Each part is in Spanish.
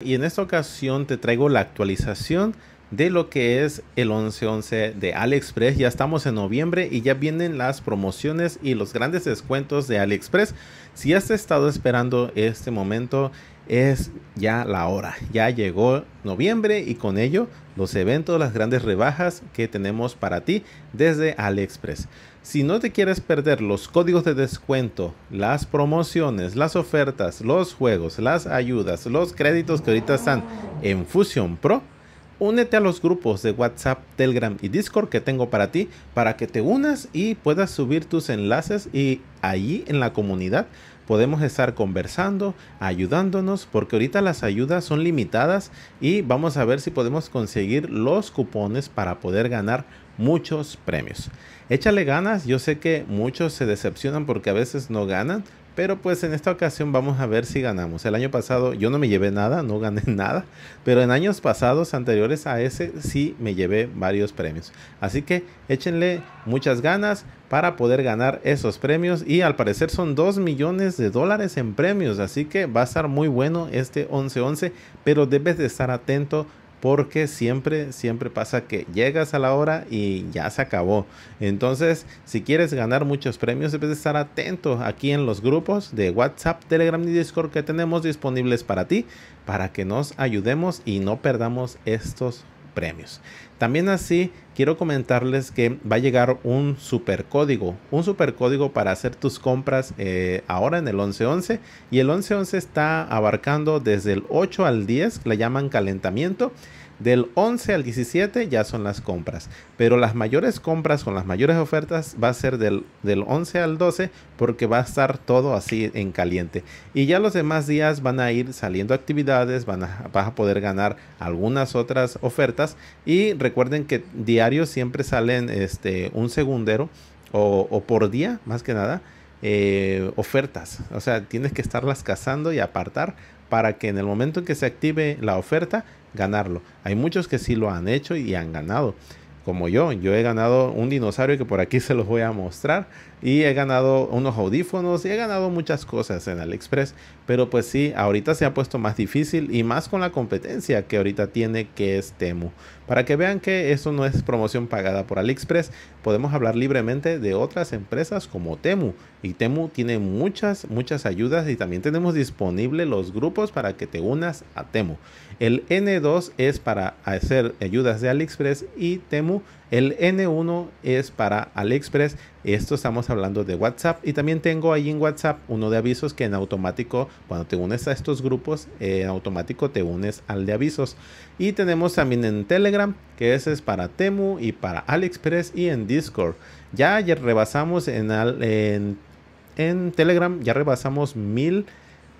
Y en esta ocasión te traigo la actualización de lo que es el 11-11 de AliExpress. Ya estamos en noviembre y ya vienen las promociones y los grandes descuentos de AliExpress. Si has estado esperando este momento, es ya la hora. Ya llegó noviembre y con ello los eventos, las grandes rebajas que tenemos para ti desde AliExpress. Si no te quieres perder los códigos de descuento, las promociones, las ofertas, los juegos, las ayudas, los créditos que ahorita están en Fusion Pro, únete a los grupos de WhatsApp, Telegram y Discord que tengo para ti, para que te unas y puedas subir tus enlaces y allí en la comunidad podemos estar conversando, ayudándonos, porque ahorita las ayudas son limitadas y vamos a ver si podemos conseguir los cupones para poder ganar muchos premios. Échale ganas, yo sé que muchos se decepcionan porque a veces no ganan, pero pues en esta ocasión vamos a ver si ganamos. El año pasado yo no me llevé nada, no gané nada. Pero en años pasados anteriores a ese sí me llevé varios premios. Así que échenle muchas ganas para poder ganar esos premios. Y al parecer son 2 millones de dólares en premios. Así que va a estar muy bueno este 11-11. Pero debes de estar atento porque siempre, siempre pasa que llegas a la hora y ya se acabó. Entonces, si quieres ganar muchos premios, debes estar atento aquí en los grupos de WhatsApp, Telegram y Discord que tenemos disponibles para ti, para que nos ayudemos y no perdamos estos premios. También así quiero comentarles que va a llegar un super código un super código para hacer tus compras eh, ahora en el 1111 y el 1111 está abarcando desde el 8 al 10, le llaman calentamiento. Del 11 al 17 ya son las compras, pero las mayores compras con las mayores ofertas va a ser del, del 11 al 12 porque va a estar todo así en caliente. Y ya los demás días van a ir saliendo actividades, van a, vas a poder ganar algunas otras ofertas y recuerden que día siempre salen este, un segundero o, por día, más que nada, eh, ofertas. O sea, tienes que estarlas cazando y apartar para que en el momento en que se active la oferta, ganarlo. Hay muchos que sí lo han hecho y han ganado. Como yo, yo he ganado un dinosaurio que por aquí se los voy a mostrar. Y he ganado unos audífonos y he ganado muchas cosas en AliExpress. Pero pues sí, ahorita se ha puesto más difícil y más con la competencia que ahorita tiene que es Temu. Para que vean que esto no es promoción pagada por AliExpress, podemos hablar libremente de otras empresas como Temu. Y Temu tiene muchas, muchas ayudas y también tenemos disponibles los grupos para que te unas a Temu. El N2 es para hacer ayudas de AliExpress y Temu el N1 es para AliExpress. Esto estamos hablando de WhatsApp. Y también tengo ahí en WhatsApp uno de avisos que en automático, cuando te unes a estos grupos, eh, en automático te unes al de avisos. Y tenemos también en Telegram, que ese es para Temu y para AliExpress y en Discord. Ya rebasamos en, en Telegram, ya rebasamos mil.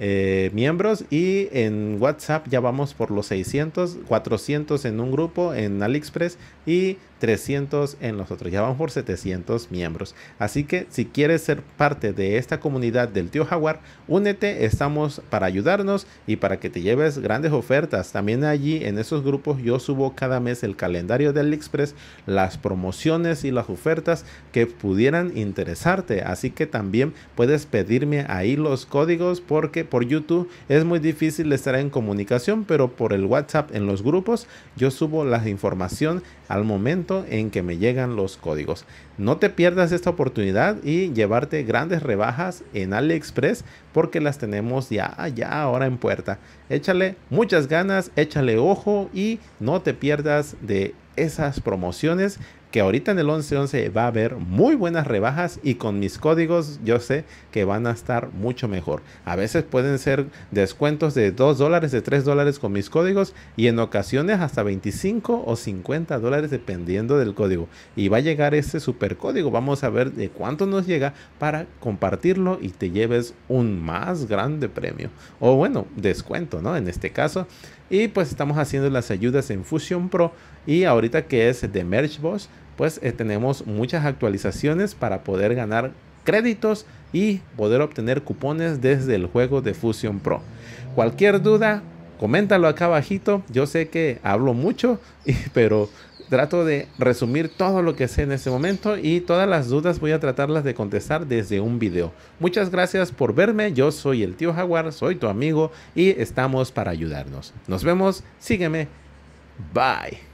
Eh, miembros y en WhatsApp ya vamos por los 600, 400 en un grupo en AliExpress y 300 en los otros. Ya vamos por 700 miembros. Así que si quieres ser parte de esta comunidad del tío Jaguar, únete. Estamos para ayudarnos y para que te lleves grandes ofertas. También allí en esos grupos yo subo cada mes el calendario del Express, las promociones y las ofertas que pudieran interesarte. Así que también puedes pedirme ahí los códigos porque por YouTube es muy difícil estar en comunicación, pero por el WhatsApp en los grupos yo subo la información al momento en que me llegan los códigos. No te pierdas esta oportunidad y llevarte grandes rebajas en AliExpress porque las tenemos ya, ya ahora en puerta. Échale muchas ganas, échale ojo y no te pierdas de esas promociones que ahorita en el 1111 va a haber muy buenas rebajas y con mis códigos yo sé que van a estar mucho mejor. A veces pueden ser descuentos de 2 dólares, de 3 dólares con mis códigos y en ocasiones hasta 25 o 50 dólares dependiendo del código. Y va a llegar este super código. Vamos a ver de cuánto nos llega para compartirlo y te lleves un más grande premio. O bueno, descuento, ¿no? En este caso. Y pues estamos haciendo las ayudas en Fusion Pro y ahorita que es de Merge Boss, pues eh, tenemos muchas actualizaciones para poder ganar créditos y poder obtener cupones desde el juego de Fusion Pro. Cualquier duda, coméntalo acá abajito. Yo sé que hablo mucho, pero trato de resumir todo lo que sé en este momento y todas las dudas voy a tratarlas de contestar desde un video. Muchas gracias por verme, yo soy el tío Jaguar, soy tu amigo y estamos para ayudarnos. Nos vemos, sígueme, bye.